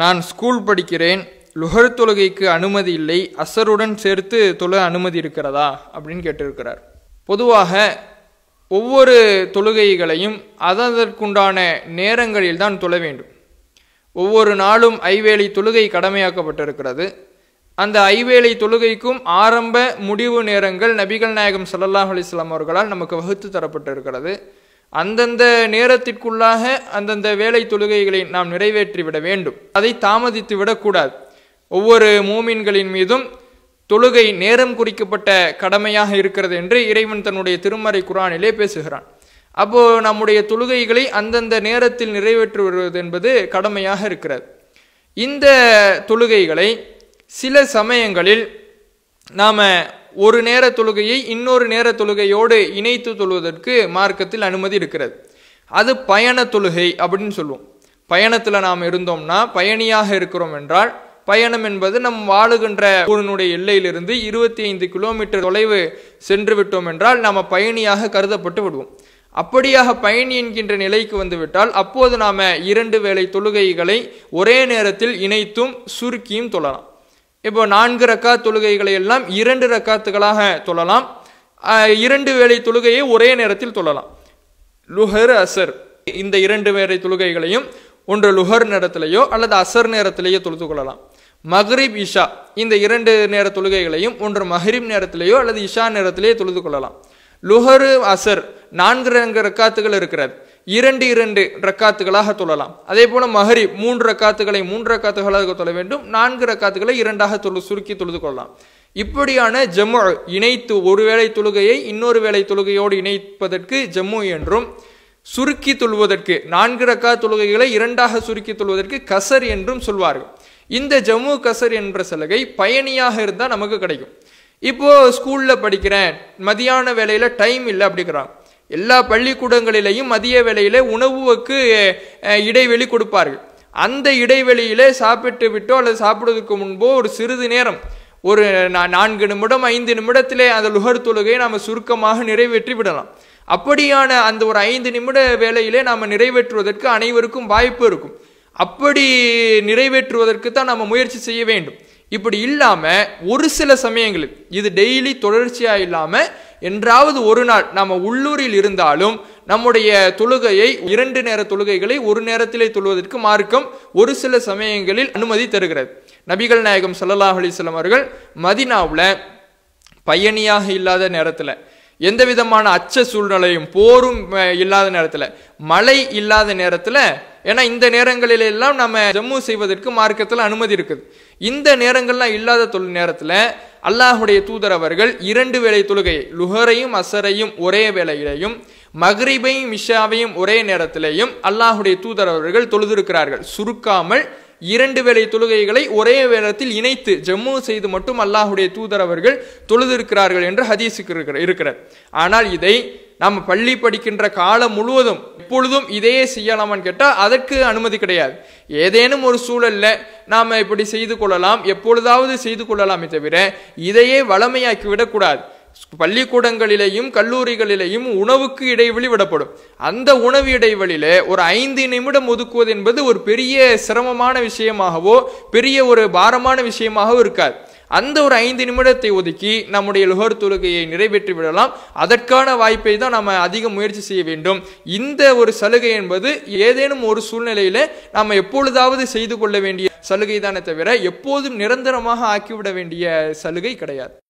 நான் ஸ்கூல் படிக்கிறேன் லுகர் தொழுகைக்கு அனுமதி இல்லை அசருடன் சேர்த்து தொழ அனுமதி இருக்கிறதா அப்படின்னு கேட்டிருக்கிறார் பொதுவாக ஒவ்வொரு தொழுகைகளையும் அதற்குண்டான நேரங்களில் தான் தொழ வேண்டும் ஒவ்வொரு நாளும் ஐவேளை தொழுகை கடமையாக்கப்பட்டிருக்கிறது அந்த ஐவேளை தொழுகைக்கும் ஆரம்ப முடிவு நேரங்கள் நபிகள் நாயகம் சல்லாஹ் அலிஸ்லாம் அவர்களால் நமக்கு வகுத்து தரப்பட்டிருக்கிறது அந்தந்த நேரத்திற்குள்ளாக அந்தந்த வேலை தொழுகைகளை நாம் நிறைவேற்றிவிட வேண்டும் அதை தாமதித்து விடக்கூடாது ஒவ்வொரு மூமின்களின் மீதும் தொழுகை நேரம் குறிக்கப்பட்ட கடமையாக இருக்கிறது என்று இறைவன் தன்னுடைய திருமறை குரானிலே பேசுகிறான் அப்போ நம்முடைய தொழுகைகளை அந்தந்த நேரத்தில் நிறைவேற்றி வருவது என்பது கடமையாக இருக்கிறது இந்த தொழுகைகளை சில சமயங்களில் நாம் ஒரு நேர தொழுகையை இன்னொரு நேர தொழுகையோடு இணைத்து தொழுவதற்கு மார்க்கத்தில் அனுமதி இருக்கிறது அது பயண தொழுகை அப்படின்னு சொல்லுவோம் பயணத்தில் நாம் இருந்தோம்னா பயணியாக இருக்கிறோம் என்றால் பயணம் என்பது நம் வாழுகின்ற ஊரினுடைய எல்லையிலிருந்து இருபத்தி ஐந்து கிலோமீட்டர் தொலைவு சென்று விட்டோம் என்றால் நாம் பயணியாக கருதப்பட்டு விடுவோம் அப்படியாக பயணி என்கின்ற நிலைக்கு வந்துவிட்டால் அப்போது நாம் இரண்டு வேளை தொழுகைகளை ஒரே நேரத்தில் இணைத்தும் சுருக்கியும் தொழலாம் இப்போ நான்கு ரக்கா தொழுகைகளை எல்லாம் இரண்டு ரக்காத்துகளாக தொழலாம் இரண்டு வேலை தொழுகையை ஒரே நேரத்தில் தொழலாம் லுஹர் அசர் இந்த இரண்டு வேலை தொழுகைகளையும் ஒன்று லுஹர் நேரத்திலேயோ அல்லது அசர் நேரத்திலேயோ தொழுது கொள்ளலாம் மஹ்ரிப் இஷா இந்த இரண்டு நேர தொழுகைகளையும் ஒன்று மஹ்ரிப் நேரத்திலேயோ அல்லது இஷா நேரத்திலேயே தொழுது கொள்ளலாம் லுஹரு அசர் நான்கு ரங்க ரக்காத்துகள் இருக்கிறது இரண்டு இரண்டு ரக்காத்துகளாக தொழலாம் அதே போல மஹரி மூன்று ரக்காத்துகளை மூன்று ரக்காத்துகளாக தொழ வேண்டும் நான்கு ரக்காத்துகளை இரண்டாக தொழு சுருக்கி தொழுது கொள்ளலாம் இப்படியான ஜம்மு இணைத்து ஒரு வேளை தொழுகையை இன்னொரு வேளை தொழுகையோடு இணைப்பதற்கு ஜம்மு என்றும் சுருக்கி தொழுவதற்கு நான்கு ரக்கா தொழுகைகளை இரண்டாக சுருக்கி தொழுவதற்கு கசர் என்றும் சொல்வார்கள் இந்த ஜம்மு கசர் என்ற சலுகை பயணியாக இருந்தால் நமக்கு கிடைக்கும் இப்போ ஸ்கூலில் படிக்கிறேன் மதியான வேலையில் டைம் இல்லை அப்படிங்கிறான் எல்லா பள்ளிக்கூடங்களிலேயும் மதிய வேளையிலே உணவுக்கு இடைவெளி கொடுப்பார்கள் அந்த இடைவெளியிலே சாப்பிட்டு விட்டோ அல்லது சாப்பிடுவதற்கு முன்போ ஒரு சிறிது நேரம் ஒரு நான்கு நிமிடம் ஐந்து நிமிடத்திலே அந்த லுகர் தொழுகையை நாம் சுருக்கமாக நிறைவேற்றி விடலாம் அப்படியான அந்த ஒரு ஐந்து நிமிட வேலையிலே நாம் நிறைவேற்றுவதற்கு அனைவருக்கும் வாய்ப்பு இருக்கும் அப்படி நிறைவேற்றுவதற்கு தான் நம்ம முயற்சி செய்ய வேண்டும் இப்படி இல்லாமல் ஒரு சில சமயங்களில் இது டெய்லி தொடர்ச்சியாக இல்லாமல் என்றாவது ஒரு நாள் நாம் உள்ளூரில் இருந்தாலும் நம்முடைய தொழுகையை இரண்டு நேர தொழுகைகளை ஒரு நேரத்திலே தொழுவதற்கு மார்க்கம் ஒரு சில சமயங்களில் அனுமதி தருகிறது நபிகள் நாயகம் சல்லாஹ் அலிஸ்லாம் அவர்கள் மதினாவில் பயணியாக இல்லாத நேரத்தில் எந்த விதமான அச்ச சூழ்நிலையும் போரும் இல்லாத நேரத்தில் மழை இல்லாத நேரத்தில் ஏன்னா இந்த நேரங்களிலெல்லாம் நம்ம ஜம்மு செய்வதற்கு மார்க்கத்தில் அனுமதி இருக்குது இந்த நேரங்கள்லாம் இல்லாத தொழில் நேரத்தில் அல்லாஹுடைய தூதர் அவர்கள் இரண்டு வேளை தொழுகை லுஹரையும் அசரையும் ஒரே வேளையிலையும் மஹ்ரிபையும் மிஷாவையும் ஒரே நேரத்திலேயும் அல்லாஹுடைய தூதர் அவர்கள் தொழுதிருக்கிறார்கள் சுருக்காமல் இரண்டு வேளை தொழுகைகளை ஒரே வேளத்தில் இணைத்து ஜம்மு செய்து மட்டும் அல்லாஹுடைய தூதர் அவர்கள் தொழுதிருக்கிறார்கள் என்று ஹதீஸுக்கு இருக்கிற இருக்கிறார் ஆனால் இதை நாம் பள்ளி படிக்கின்ற காலம் முழுவதும் எப்பொழுதும் இதையே செய்யலாமான்னு கேட்டால் அதற்கு அனுமதி கிடையாது ஏதேனும் ஒரு சூழலில் நாம் இப்படி செய்து கொள்ளலாம் எப்பொழுதாவது செய்து கொள்ளலாமே தவிர இதையே வளமையாக்கி விடக்கூடாது பள்ளிக்கூடங்களிலேயும் கல்லூரிகளிலேயும் உணவுக்கு இடைவெளி விடப்படும் அந்த உணவு இடைவெளியில ஒரு ஐந்து நிமிடம் ஒதுக்குவது என்பது ஒரு பெரிய சிரமமான விஷயமாகவோ பெரிய ஒரு பாரமான விஷயமாகவோ இருக்காது அந்த ஒரு ஐந்து நிமிடத்தை ஒதுக்கி நம்முடைய லுகர் தொழுகையை நிறைவேற்றி விடலாம் அதற்கான வாய்ப்பை தான் நம்ம அதிக முயற்சி செய்ய வேண்டும் இந்த ஒரு சலுகை என்பது ஏதேனும் ஒரு சூழ்நிலையில நாம் எப்பொழுதாவது செய்து கொள்ள வேண்டிய சலுகை தானே தவிர எப்போதும் நிரந்தரமாக ஆக்கிவிட வேண்டிய சலுகை கிடையாது